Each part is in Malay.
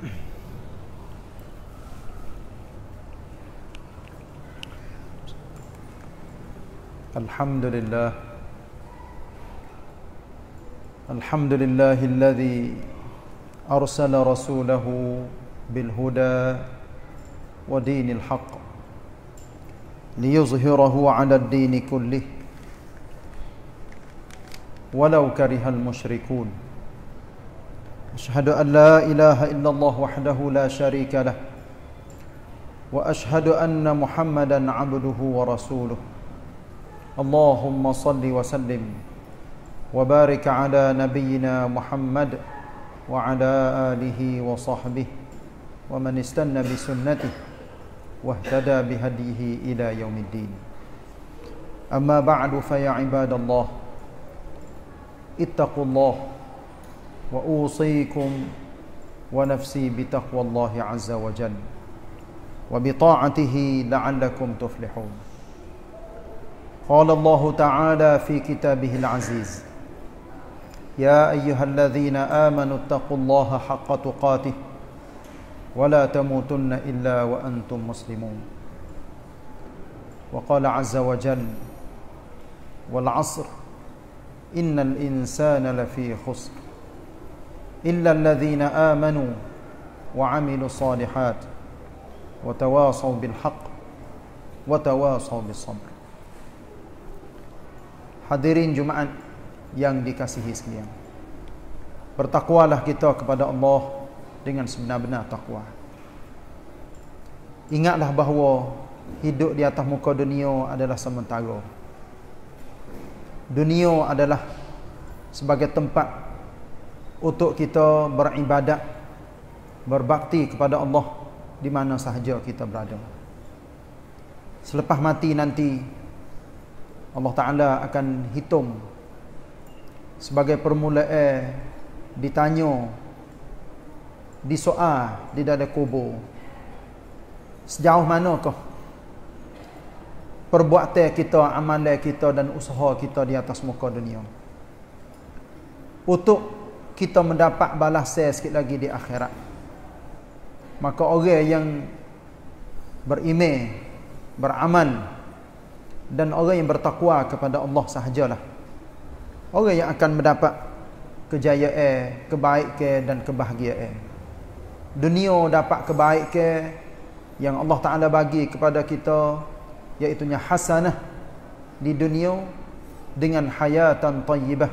الحمد لله الحمد لله الذي أرسل رسوله بالهدى ودين الحق ليظهره على الدين كله ولو كره المشركون أشهد أن لا إله إلا الله وحده لا شريك له وأشهد أن محمدا عبده ورسوله اللهم صل وسلم وبارك على نبينا محمد وعلى آله وصحبه ومن استنى بسنته واهتدى بهديه إلى يوم الدين أما بعد فيا عباد الله اتقوا الله واوصيكم ونفسي بتقوى الله عز وجل وبطاعته لعلكم تفلحون قال الله تعالى في كتابه العزيز يا ايها الذين امنوا اتقوا الله حق تقاته ولا تموتن الا وانتم مسلمون وقال عز وجل والعصر ان الانسان لفي خسر إلا الذين آمنوا وعملوا الصالحات وتواصوا بالحق وتواصوا بالصبر Hadirin Jumaat yang dikasihi sekalian. Bertakwalah kita kepada Allah dengan sebenar-benar takwa. Ingatlah bahawa hidup di atas muka dunia adalah sementara. Dunia adalah sebagai tempat untuk kita beribadat berbakti kepada Allah di mana sahaja kita berada selepas mati nanti Allah Ta'ala akan hitung sebagai permulaan ditanya disoal di dada kubur sejauh mana manakah perbuatan kita, amalan kita dan usaha kita di atas muka dunia untuk kita mendapat balas sikit lagi di akhirat. Maka orang yang berime, beraman, dan orang yang bertakwa kepada Allah sahajalah. Orang yang akan mendapat kejayaan, kebaikan dan kebahagiaan. Dunia dapat kebaikan yang Allah Taala bagi kepada kita iaitu hasanah di dunia dengan hayatan tayyibah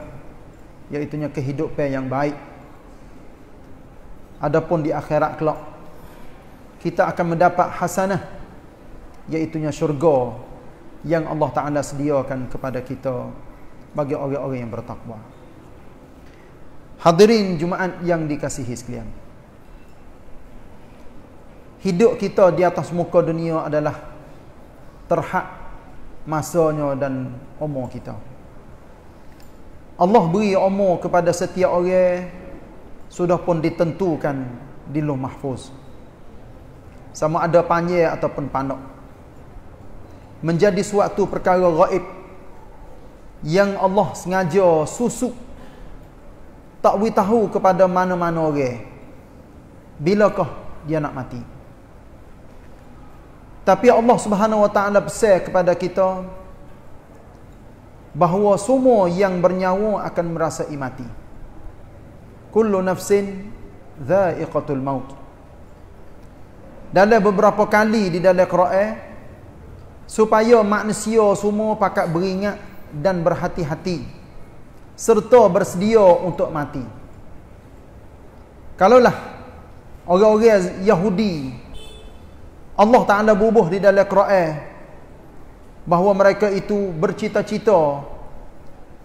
iaitunya kehidupan yang baik adapun di akhirat kelak kita akan mendapat hasanah iaitunya syurga yang Allah Taala sediakan kepada kita bagi orang-orang yang bertakwa hadirin jumaat yang dikasihi sekalian hidup kita di atas muka dunia adalah terhad masanya dan umur kita Allah beri umur kepada setiap orang sudah pun ditentukan di Loh Mahfuz. Sama ada panjang ataupun panok, Menjadi suatu perkara gaib yang Allah sengaja susuk tak tahu kepada mana-mana orang. Bilakah dia nak mati? Tapi Allah Subhanahu Wa Taala pesan kepada kita bahawa semua yang bernyawa akan merasa mati. Kullu nafsin dha'iqatul maut. Dalam beberapa kali di dalam Quran supaya manusia semua pakat beringat dan berhati-hati serta bersedia untuk mati. Kalaulah orang-orang Yahudi Allah Taala bubuh di dalam Quran bahawa mereka itu bercita-cita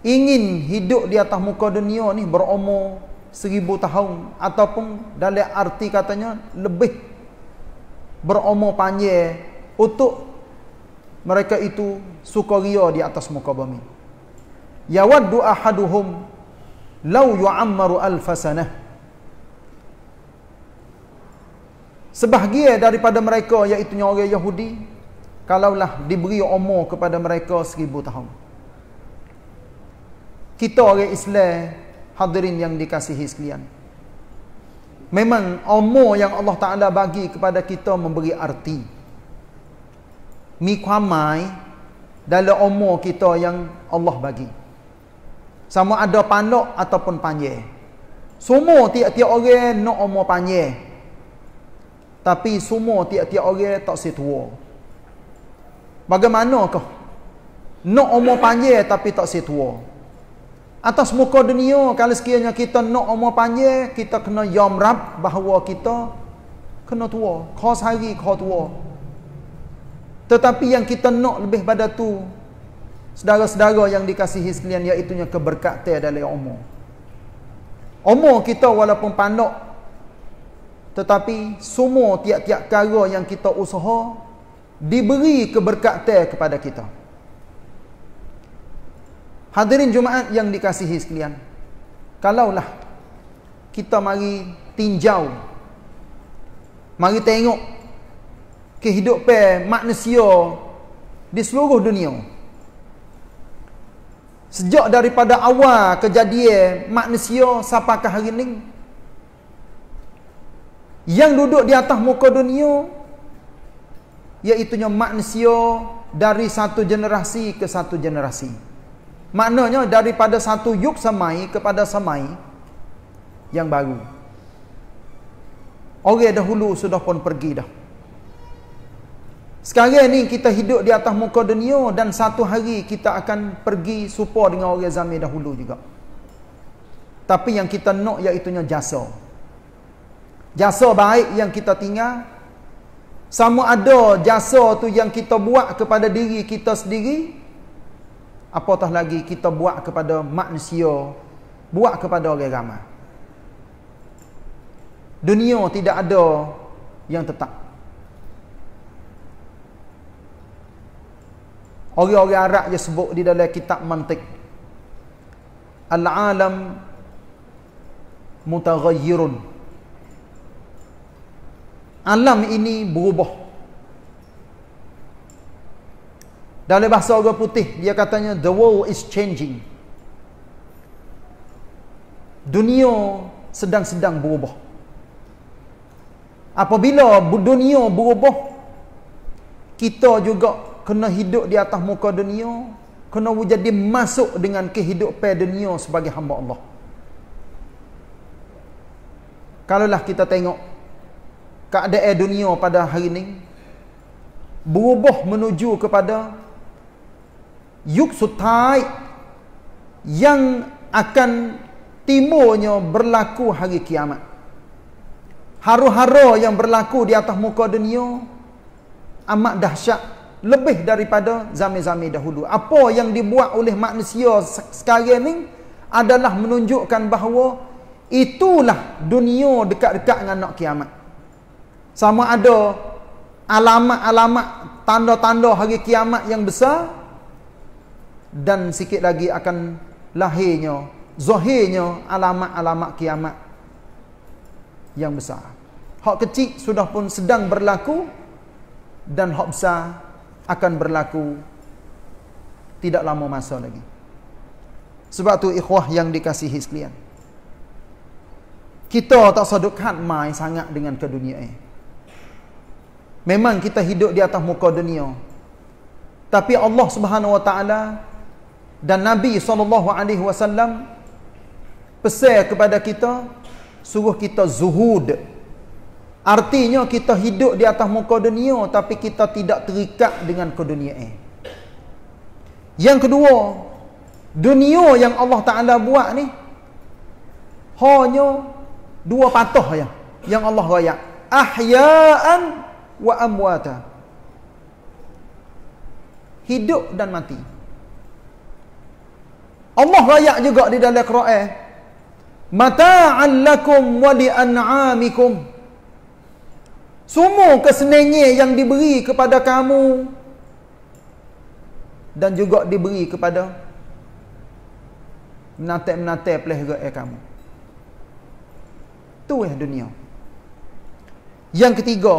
ingin hidup di atas muka dunia ni berumur seribu tahun ataupun dalam arti katanya lebih berumur panjang untuk mereka itu sukaria di atas muka bumi Ya yawaddu ahaduhum law yu'ammaru alf sanah sebahagian daripada mereka iaitu orang Yahudi kalaulah diberi umur kepada mereka seribu tahun. Kita orang Islam, hadirin yang dikasihi sekalian. Memang umur yang Allah Ta'ala bagi kepada kita memberi arti. Mi kuamai dalam umur kita yang Allah bagi. Sama ada panok ataupun panjir. Semua tiap-tiap orang nak umur panjir. Tapi semua tiap-tiap orang tak setua. Si Bagaimana kau? Nak umur panjang tapi tak si tua. Atas muka dunia, kalau sekiranya kita nak umur panjang, kita kena yom rap bahawa kita kena tua. Kos hari, kos tua. Tetapi yang kita nak lebih pada tu, sedara-sedara yang dikasihi sekalian, iaitunya keberkatan dari umur. Umur kita walaupun pandok, tetapi semua tiap-tiap kara yang kita usaha, diberi keberkatan kepada kita. Hadirin Jumaat yang dikasihi sekalian. Kalaulah kita mari tinjau. Mari tengok kehidupan manusia di seluruh dunia. Sejak daripada awal kejadian manusia sampai ke hari ini. Yang duduk di atas muka dunia iaitunya manusia dari satu generasi ke satu generasi maknanya daripada satu yuk samai kepada samai yang baru orang dahulu sudah pun pergi dah sekarang ni kita hidup di atas muka dunia dan satu hari kita akan pergi supa dengan orang zaman dahulu juga tapi yang kita nak iaitunya jasa jasa baik yang kita tinggal sama ada jasa tu yang kita buat kepada diri kita sendiri apatah lagi kita buat kepada manusia, buat kepada orang ramai. Dunia tidak ada yang tetap. Orang-orang Arab dia sebut di dalam kitab mantik. Al-alam mutaghayyirun alam ini berubah. Dalam bahasa orang putih, dia katanya, the world is changing. Dunia sedang-sedang berubah. Apabila dunia berubah, kita juga kena hidup di atas muka dunia, kena wujud masuk dengan kehidupan dunia sebagai hamba Allah. Kalaulah kita tengok keadaan dunia pada hari ini berubah menuju kepada yuk sutai yang akan timbulnya berlaku hari kiamat haru-haru yang berlaku di atas muka dunia amat dahsyat lebih daripada zaman-zaman dahulu apa yang dibuat oleh manusia sekarang ini adalah menunjukkan bahawa itulah dunia dekat-dekat dengan nak kiamat sama ada alamat-alamat tanda-tanda hari kiamat yang besar dan sikit lagi akan lahirnya zahirnya alamat-alamat kiamat yang besar hak kecil sudah pun sedang berlaku dan hak besar akan berlaku tidak lama masa lagi sebab tu ikhwah yang dikasihi sekalian kita tak sedekat mai sangat dengan ini. Memang kita hidup di atas muka dunia. Tapi Allah Subhanahu Wa Taala dan Nabi sallallahu alaihi wasallam pesan kepada kita suruh kita zuhud. Artinya kita hidup di atas muka dunia tapi kita tidak terikat dengan dunia ini. Yang kedua, dunia yang Allah Taala buat ni hanya dua patah ya yang Allah raya. Ahya'an wa amwata hidup dan mati Allah layak juga di dalam Al-Quran mata'an lakum wa li'an'amikum semua kesenangan yang diberi kepada kamu dan juga diberi kepada menatap-menatap pelih juga kamu tu eh dunia yang ketiga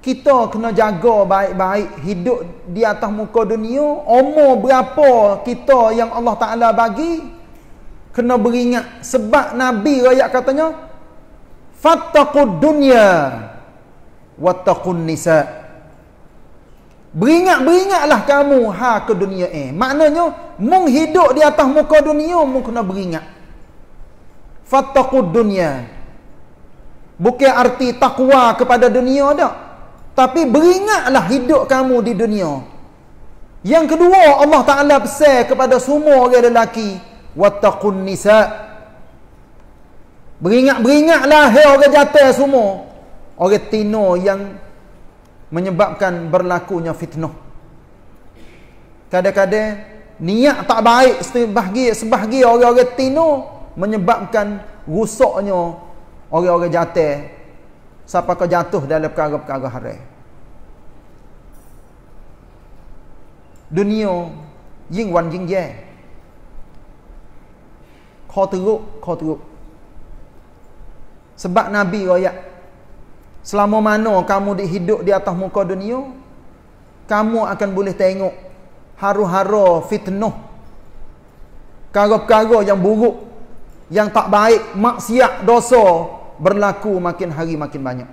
kita kena jaga baik-baik hidup di atas muka dunia umur berapa kita yang Allah Ta'ala bagi kena beringat sebab Nabi rakyat katanya fattakud dunya wattakun nisa beringat-beringatlah kamu ha ke dunia eh maknanya mung hidup di atas muka dunia mung kena beringat fattakud dunya bukan arti takwa kepada dunia tak tapi beringatlah hidup kamu di dunia yang kedua Allah Ta'ala pesan kepada semua orang lelaki wattaqun nisa beringat-beringatlah hai orang jatuh semua orang tino yang menyebabkan berlakunya fitnah kadang-kadang niat tak baik sebahagian sebahagian orang-orang tino menyebabkan rusaknya orang-orang jatuh siapa kau jatuh dalam perkara-perkara haram dunia ying wan ying ye kau teruk kau teruk sebab nabi royak selama mana kamu dihidup di atas muka dunia kamu akan boleh tengok haru-haru fitnah kagak-kagak yang buruk yang tak baik maksiat dosa berlaku makin hari makin banyak.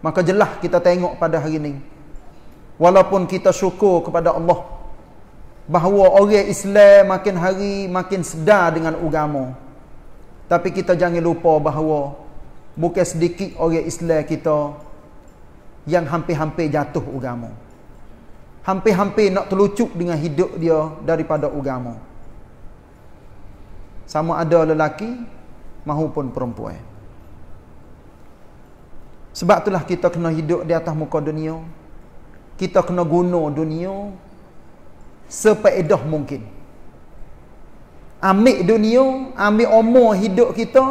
Maka jelah kita tengok pada hari ini. Walaupun kita syukur kepada Allah. Bahawa orang Islam makin hari makin sedar dengan agama. Tapi kita jangan lupa bahawa bukan sedikit orang Islam kita yang hampir-hampir jatuh agama. Hampir-hampir nak terlucuk dengan hidup dia daripada agama. Sama ada lelaki mahupun perempuan. Sebab itulah kita kena hidup di atas muka dunia. Kita kena guna dunia sepaedah mungkin. Ambil dunia, ambil umur hidup kita,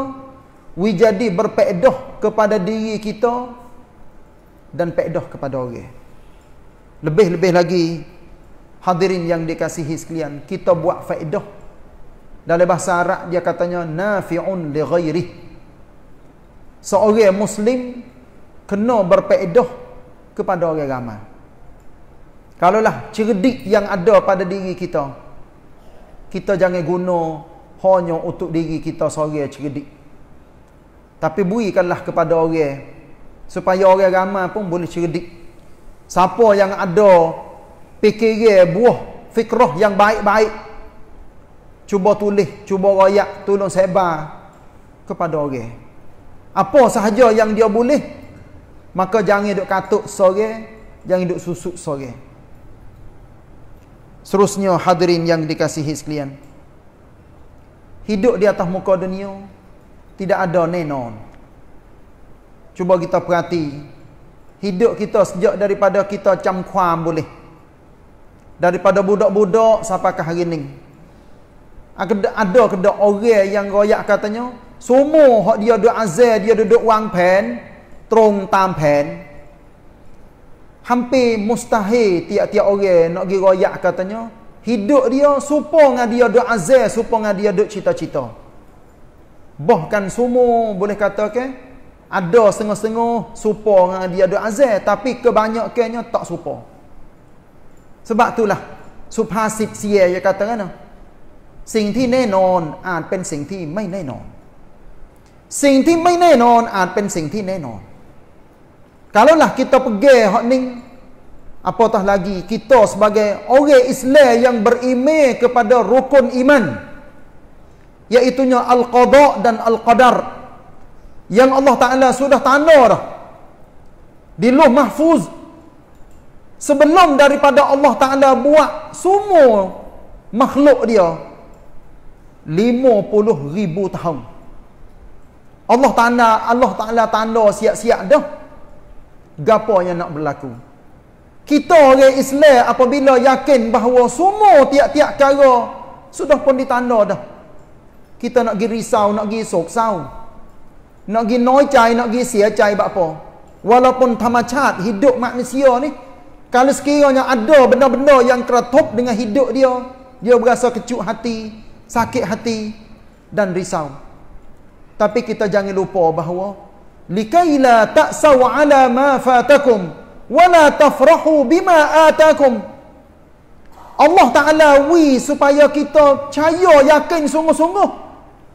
we jadi berpaedah kepada diri kita dan paedah kepada orang. Lebih-lebih lagi, hadirin yang dikasihi sekalian, kita buat faedah dalam bahasa Arab dia katanya nafi'un li ghairi. Seorang muslim kena berpaedah kepada orang ramai. Kalau lah cerdik yang ada pada diri kita, kita jangan guna hanya untuk diri kita seorang cerdik. Tapi berikanlah kepada orang supaya orang ramai pun boleh cerdik. Siapa yang ada fikir buah fikrah yang baik-baik cuba tulis, cuba rayak, tolong sebar kepada orang. Apa sahaja yang dia boleh, maka jangan duk katuk sore, jangan duk susuk sore. Seterusnya hadirin yang dikasihi sekalian. Hidup di atas muka dunia tidak ada nenon. Cuba kita perhati. Hidup kita sejak daripada kita camkhuam boleh. Daripada budak-budak sampai ke hari ini. Ah, ada ada kedak orang yang royak katanya semua hak dia duk azal dia duduk wang pen terung tam pen hampir mustahil tiap-tiap orang nak gigo royak katanya hidup dia serupa dengan dia duk azal serupa dengan dia duk cita-cita bahkan semua boleh kata ke, ada setengah-setengah serupa dengan dia duk azal tapi kebanyakannya tak supo. sebab itulah subhasib sia dia kata kan สิ่งที่แน่นอนอาจเป็นสิ่งที่ไม่แน่นอนสิ่งที่ไม่แน่นอนอาจเป็นสิ่งที่แน่นอนกาลลักิตาเกฮอนิง apatah lagi kita sebagai orang Islam yang beriman kepada rukun iman iaitu al-qada dan al-qadar yang Allah Taala sudah tanda di Loh Mahfuz sebelum daripada Allah Taala buat semua makhluk dia Lima puluh ribu tahun. Allah tanda Allah Ta'ala tanda siap-siap dah. Gapo yang nak berlaku? Kita orang Islam apabila yakin bahawa semua tiap-tiap kara sudah pun ditanda dah. Kita nak pergi risau, nak pergi soksau. Nak pergi noicai, nak pergi siacai apa. Walaupun tamacat hidup manusia ni. Kalau sekiranya ada benda-benda yang keretup dengan hidup dia. Dia berasa kecut hati sakit hati dan risau. Tapi kita jangan lupa bahawa likaila ta'saw ala ma fatakum wala tafrahu bima atakum. Allah Taala wi supaya kita percaya yakin sungguh-sungguh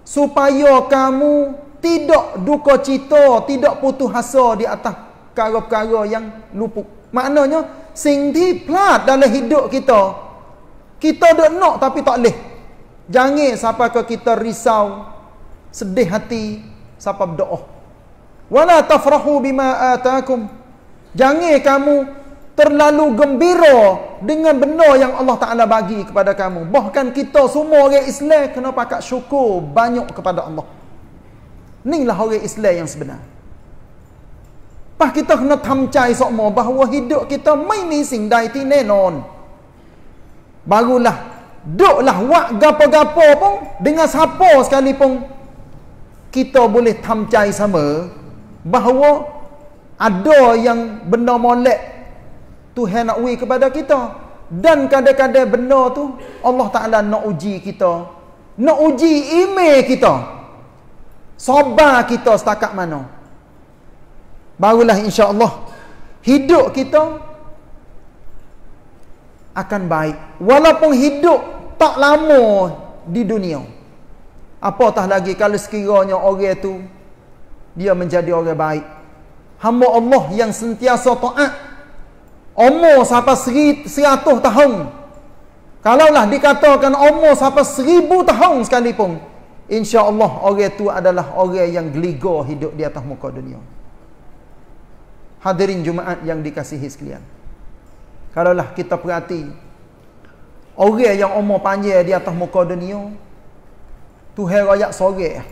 supaya kamu tidak duka cita, tidak putus hasa di atas perkara-perkara yang luput. Maknanya, sing di plat dalam hidup kita, kita dok nak tapi tak boleh. Jangan siapa ke kita risau, sedih hati, siapa berdoa. Wala tafrahu bima atakum. Jangan kamu terlalu gembira dengan benda yang Allah Ta'ala bagi kepada kamu. Bahkan kita semua orang Islam kena pakat syukur banyak kepada Allah. Inilah orang Islam yang sebenar. Pas kita kena tamcai semua bahawa hidup kita main ni sing dai tinenon. Barulah duklah wak gapo-gapo pun dengan siapa pun kita boleh tamcai sama bahawa ada yang benda molek Tuhan nak ui kepada kita dan kadang-kadang benda tu Allah Ta'ala nak uji kita nak uji ime kita sabar kita setakat mana barulah insya Allah hidup kita akan baik walaupun hidup tak lama di dunia apatah lagi kalau sekiranya orang itu, dia menjadi orang baik hamba Allah yang sentiasa taat umur sampai 100 tahun kalaulah dikatakan umur sampai 1000 tahun sekalipun Allah orang itu adalah orang yang geliga hidup di atas muka dunia hadirin jumaat yang dikasihi sekalian Kalaulah kita perhati Orang yang umur panjang di atas muka dunia Tu herayak sore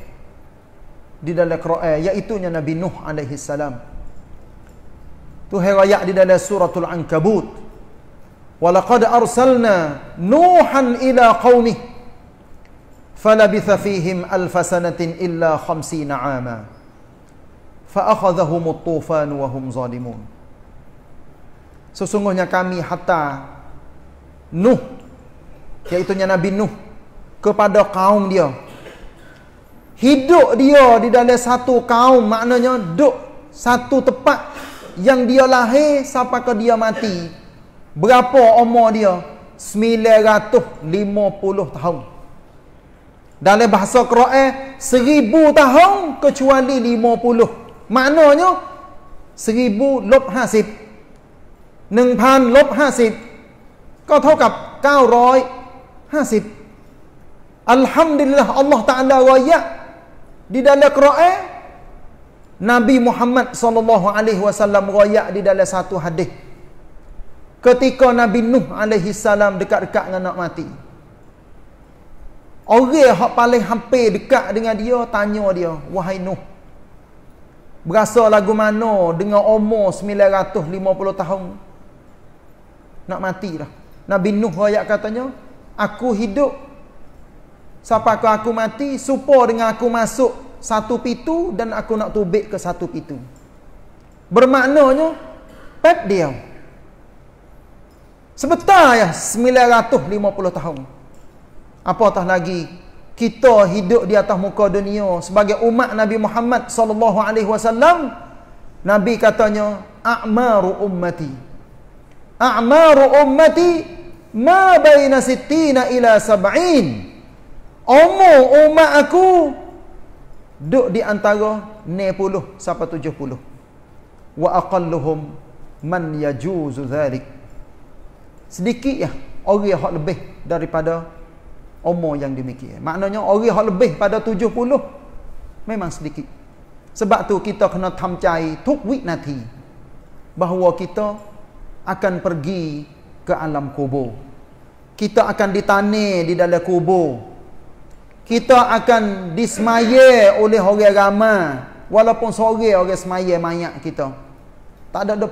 Di dalam Quran Iaitunya Nabi Nuh alaihi salam Tu herayak di dalam suratul Ankabut Walakad arsalna Nuhan ila qawmih Falabitha fihim alfasanatin illa khamsina amah فأخذهم الطوفان wahum zalimun." sesungguhnya kami hatta Nuh iaitu Nabi Nuh kepada kaum dia hidup dia di dalam satu kaum maknanya duduk satu tempat yang dia lahir sampai ke dia mati berapa umur dia 950 tahun dalam bahasa Quran 1000 tahun kecuali 50 maknanya 1000 lop hasib หนึ่งพันลบห้าสิบก็เท่ากับเก้าร้อยห้าสิบอัลฮัมดุลิลลาห์อัลลอฮ์ตะอัลลอฮ์วายะดิดาลักรอเอนบีมุฮัมมัดสัลลัลลอฮุอะลัยฮิวะสัลลัมวายะดิดาลักสัตว์ฮัดดิ ketika Nabi Nuh alaihi salam dekat-dekat dengan nak mati. Orang yang paling hampir dekat dengan dia tanya dia, "Wahai Nuh, berasa lagu mana dengan umur 950 tahun?" nak mati matilah. Nabi Nuh ayat katanya, aku hidup siapa aku aku mati Supo dengan aku masuk satu pintu dan aku nak tubik ke satu pintu. Bermaknanya pet dia. Sebentar ya 950 tahun. Apatah lagi kita hidup di atas muka dunia sebagai umat Nabi Muhammad sallallahu alaihi wasallam. Nabi katanya a'maru ummati a'maru ummati ma baina sittina ila sab'in umur umat aku duk di antara 90 sampai 70 wa aqalluhum man yajuzu dhalik sedikit ya orang hak lebih daripada umur yang demikian maknanya orang hak lebih pada 70 memang sedikit sebab tu kita kena tamcai tuk wit nanti bahawa kita akan pergi ke alam kubur. Kita akan ditanir di dalam kubur. Kita akan dismaye oleh orang ramai. Walaupun sore orang semaya mayat kita. Tak ada-ada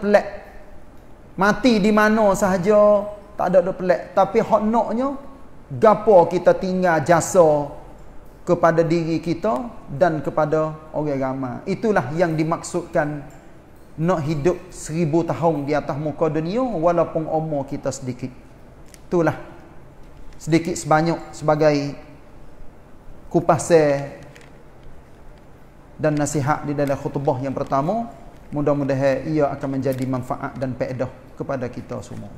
Mati di mana sahaja, tak ada-ada pelik. Tapi hotnoknya, gapo kita tinggal jasa kepada diri kita dan kepada orang ramai. Itulah yang dimaksudkan nak hidup seribu tahun di atas muka dunia walaupun umur kita sedikit. Itulah. Sedikit sebanyak sebagai kupasir dan nasihat di dalam khutbah yang pertama. Mudah-mudahan ia akan menjadi manfaat dan peedah kepada kita semua.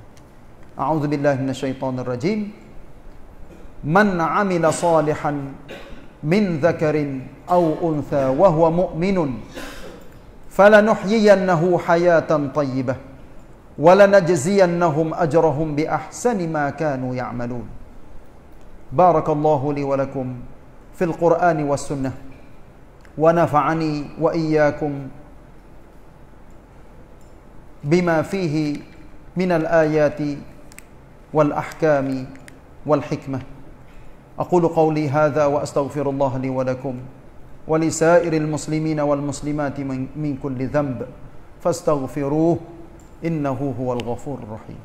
Rajim, Man amila salihan min zakarin au untha wahua mu'minun. فلنحيينه حياة طيبة ولنجزينهم أجرهم بأحسن ما كانوا يعملون بارك الله لي ولكم في القرآن والسنة ونفعني وإياكم بما فيه من الآيات والأحكام والحكمة أقول قولي هذا وأستغفر الله لي ولكم ولسائر المسلمين والمسلمات من, من كل ذنب فاستغفروه إنه هو الغفور الرحيم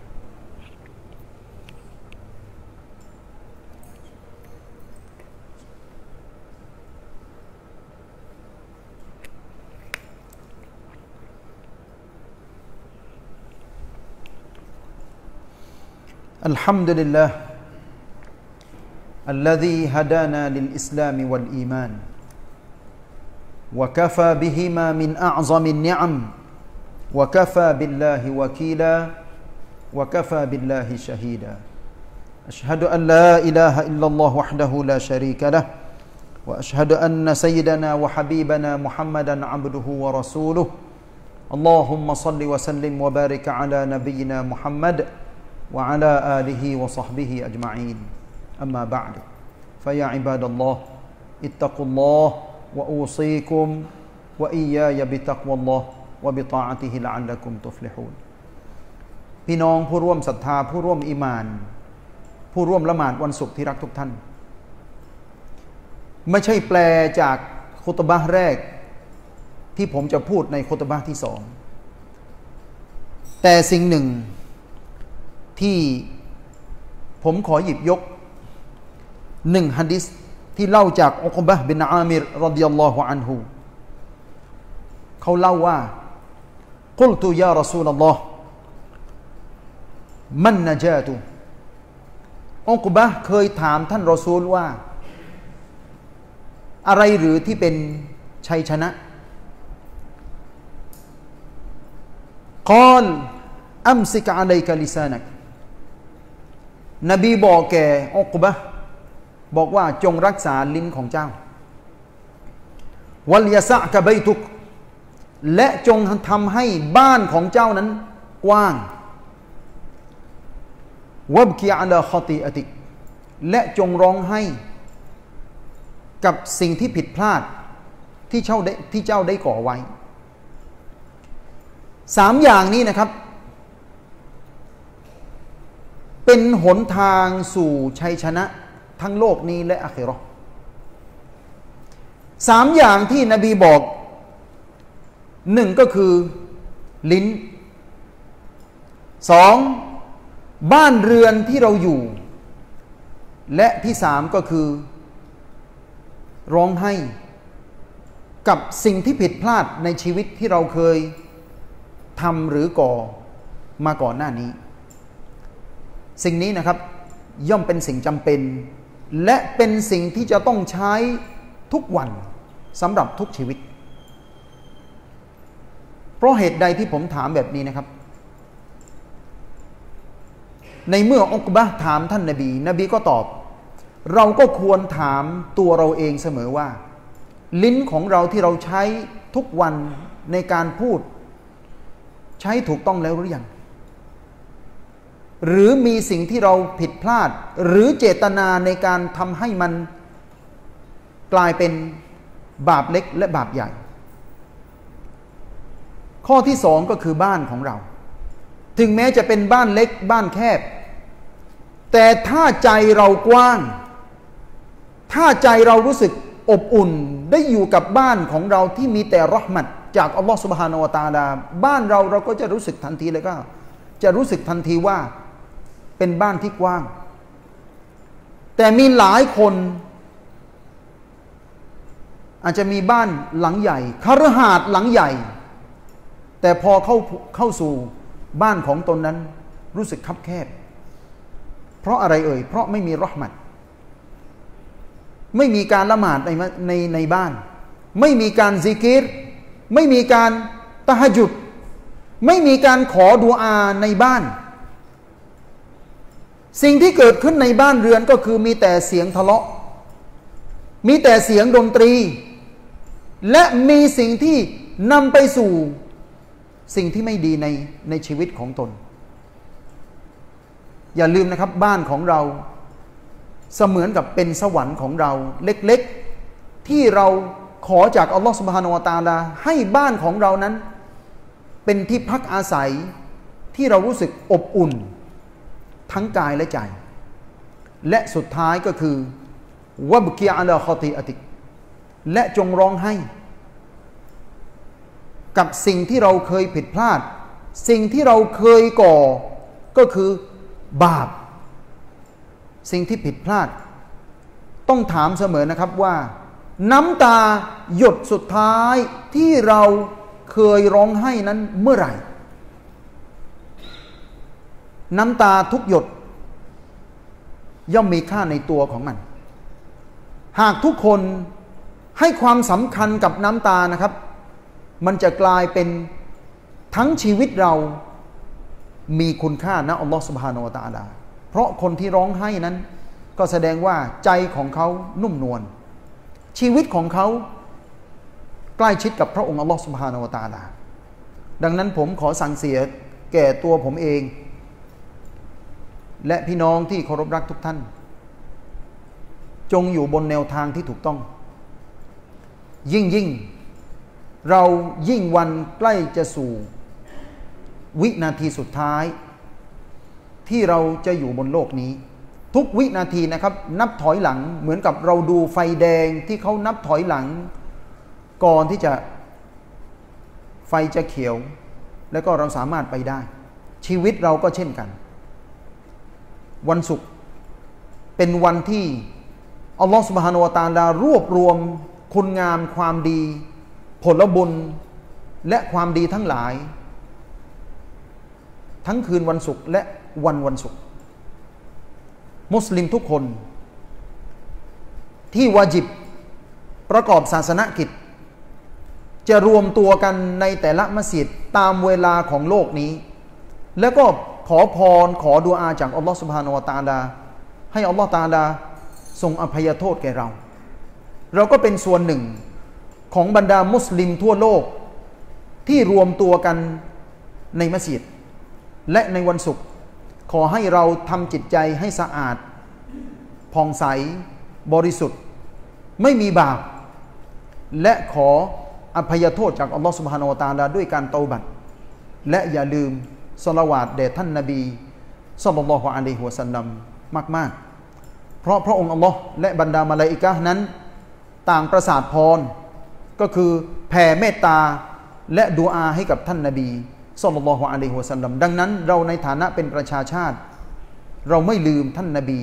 الحمد لله الذي هدانا للإسلام والإيمان وكفى بهما من أعظم النعم وكفى بالله وكيلا وكفى بالله شهيدا أشهد أن لا إله إلا الله وحده لا شريك له وأشهد أن سيدنا وحبيبنا محمدا عبده ورسوله اللهم صل وسلم وبارك على نبينا محمد وعلى آله وصحبه أجمعين أما بعد فيا عباد الله اتقوا الله وأوصيكم وإياي بتقوى الله وبطاعته لعلكم تفلحون พี่น้องผู้ร่วมศรัทธาผู้ร่วมอิมาน ผู้ร่วมละหมาดวันศุกร์ที่รักทุกท่าน ไม่ใช่แปลจากคุตบะแรก ที่ผมจะพูดในคุตบะที่สองแต่สิ่งหนึ่งที่ผมขอหยิบยกหนึ่งฮัดดิษที่เล่าจากอุคบะบินอามิรรดิยัลลอฮุอันฮูเขาเล่าว่ากุลตุยารสูลลอฮ์มันนจตุอุคบะเคยถามท่านรอซูลว่า อะไรหรือที่เป็นชัยชนะกอลอัมซิกอะลัยกะลิซานักนบีบอกแกอุคบะบอกว่าจงรักษาลิ้นของเจ้า วัลยาสะกะใบทุก และจงทำให้บ้านของเจ้านั้นกว้างวบบกีอัลคอติอติกและจงร้องให้ กับสิ่งที่ผิดพลาดที่เจ้าได้ที่เจ้าได้ก่อไว้ สามอย่างนี้นะครับ เป็นหนทางสู่ชัยชนะทั้งโลกนี้และอาคิรอสามอย่างที่นบีบอกหนึ่งก็คือลิ้นสองบ้านเรือนที่เราอยู่ และที่สามก็คือ ร้องไห้กับสิ่งที่ผิดพลาดในชีวิตที่เราเคยทำหรือก่อมาก่อนหน้านี้ สิ่งนี้นะครับย่อมเป็นสิ่งจำเป็นและเป็นสิ่งที่จะต้องใช้ทุกวันสำหรับทุกชีวิต เพราะเหตุใดที่ผมถามแบบนี้นะครับ ในเมื่ออุกบะถามท่านนาบี นบีก็ตอบ เราก็ควรถามตัวเราเองเสมอว่า ลิ้นของเราที่เราใช้ทุกวันในการพูดใช้ถูกต้องแล้วหรือยังหรือมีสิ่งที่เราผิดพลาด หรือเจตนาในการทำให้มันกลายเป็นบาปเล็กและบาปใหญ่ ข้อที่สองก็คือบ้านของเรา ถึงแม้จะเป็นบ้านเล็กบ้านแคบ แต่ถ้าใจเรากว้าง ถ้าใจเรารู้สึกอบอุ่นได้อยู่กับบ้านของเราที่มีแต่รหมัดจากอัลลอฮฺสุบฮานาอวตาลาบ้านเราเราก็จะรู้สึกทันทีเลยก็ จะรู้สึกทันทีว่าเป็นบ้านที่กว้าง แต่มีหลายคน อาจจะมีบ้านหลังใหญ่คฤหาสน์หลังใหญ่ แต่พอเข้าเข้าสู่บ้านของตนนั้น รู้สึกคับแคบ เพราะอะไรเอ่ยเพราะไม่มีรหมัด ไม่มีการละหมาดในในในบ้าน ไม่มีการซิกิรไม่มีการตะหยุด ไม่มีการขอดูอาในบ้านสิ่งที่เกิดขึ้นในบ้านเรือนก็คือมีแต่เสียงทะเลาะ มีแต่เสียงดนตรี และมีสิ่งที่นำไปสู่สิ่งที่ไม่ดีใน ในชีวิตของตน อย่าลืมนะครับบ้านของเราเสมือนกับเป็นสวรรค์ของเราเล็กๆ ที่เราขอจากอัลลอฮฺสุบฮานาวตาลาให้บ้านของเรานั้น เป็นที่ พักอาศัยที่เรารู้สึกอบอุ่นทั้งกายและใจ และสุดท้ายก็คือวบกีอัลคอติอติกและจงร้องให้ กับสิ่งที่เราเคยผิดพลาด สิ่งที่เราเคยก่อก็คือบาป สิ่งที่ผิดพลาด ต้องถามเสมอนะครับว่า น้ำตาหยดสุดท้ายที่เราเคยร้องให้นั้นเมื่อไหร่น้ำตาทุกหยด ย่อมมีค่าในตัวของมัน หากทุกคนให้ความสำคัญกับน้ำตานะครับ มันจะกลายเป็นทั้งชีวิตเรามีคุณค่านะอัลลอฮฺสุบฮานาอตาลาเพราะคนที่ร้องไห้นั้น ก็แสดงว่าใจของเขานุ่มนวลชีวิตของเขาใกล้ชิดกับพระองค์ อัลลอฮฺสุบฮานาอตาลา ดังนั้นผมขอสั่งเสียแก่ตัวผมเองและพี่น้องที่เคารพรักทุกท่าน จงอยู่บนแนวทางที่ถูกต้อง ยิ่งยิ่ง เรายิ่งวันใกล้จะสู่วินาทีสุดท้าย ที่เราจะอยู่บนโลกนี้ ทุกวินาทีนะครับ นับถอยหลังเหมือนกับเราดูไฟแดงที่เขานับถอยหลัง ก่อนที่จะไฟจะเขียว แล้วก็เราสามารถไปได้ ชีวิตเราก็เช่นกันวันศุกร์เป็นวันที่ อัลลอฮฺสุบฮานวตาลา รวบรวมคุณงามความดี ผลบุญและความดีทั้งหลาย ทั้งคืนวันศุกร์และวันวันศุกร์มุสลิมทุกคน ที่วาจิบ ประกอบศาสนกิจ จะรวมตัวกันในแต่ละมัสยิดตามเวลาของโลกนี้ แล้วก็ขอพรขอดุอาจาก อัลลอฮฺสุบฮานวตาดาให้ อัลลอฮฺตาดาทรงอภัยโทษแก่เรา เราก็เป็นส่วนหนึ่งของบรรดามุสลิมทั่วโลกที่รวมตัวกันใน มัสยิดและในวันศุกร์ขอให้เราทำจิตใจให้สะอาดผ่องใสบริสุทธิ์ ไม่มีบาป และขออภัยโทษจากอัลลอฮฺสุบฮานวตาดาด้วยการเตาบัตและอย่าลืมสละวาดแด่ท่านนบีสัลลัลลอฮุอะลัยฮิวะสัลลัมมาก ๆ เพราะพระองค์อัลลอฮ์และบรรดามาลาอิกะนั้น ต่างประสาทพรก็คือแผ่เมตตาและดูอาให้กับท่านนบีสัลลัลลอฮุอะลัยฮิวะสัลลัมดังนั้น เราในฐานะเป็นประชาชาติ เราไม่ลืมท่านนบี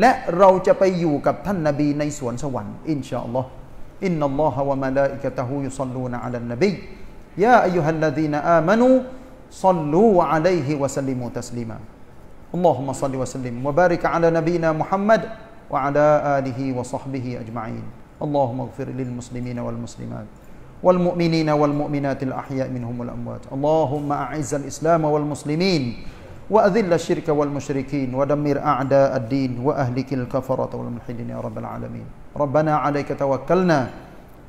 และเราจะไปอยู่กับท่านนบีในสวนสวรรค์อินชาอัลลอฮ์อินนัลลอฮะวะมะลาอิกะตะฮูยุศัลลูนะอะลันนบียาอัยยูฮัลลดีนอามานู صلوا عليه وسلموا تسليما اللهم صل وسلم وبارك على نبينا محمد وعلى آله وصحبه أجمعين اللهم اغفر للمسلمين والمسلمات والمؤمنين والمؤمنات الأحياء منهم والأموات اللهم أعز الإسلام والمسلمين وأذل الشرك والمشركين ودمر أعداء الدين وأهلك الكفرة والملحدين يا رب العالمين ربنا عليك توكلنا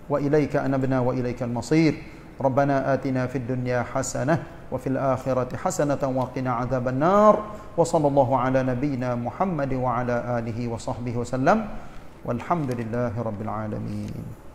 وإليك أنبنا وإليك المصير ربنا آتنا في الدنيا حسنة وفي الآخرة حسنة وقنا عذاب النار وصلى الله على نبينا محمد وعلى آله وصحبه وسلم والحمد لله رب العالمين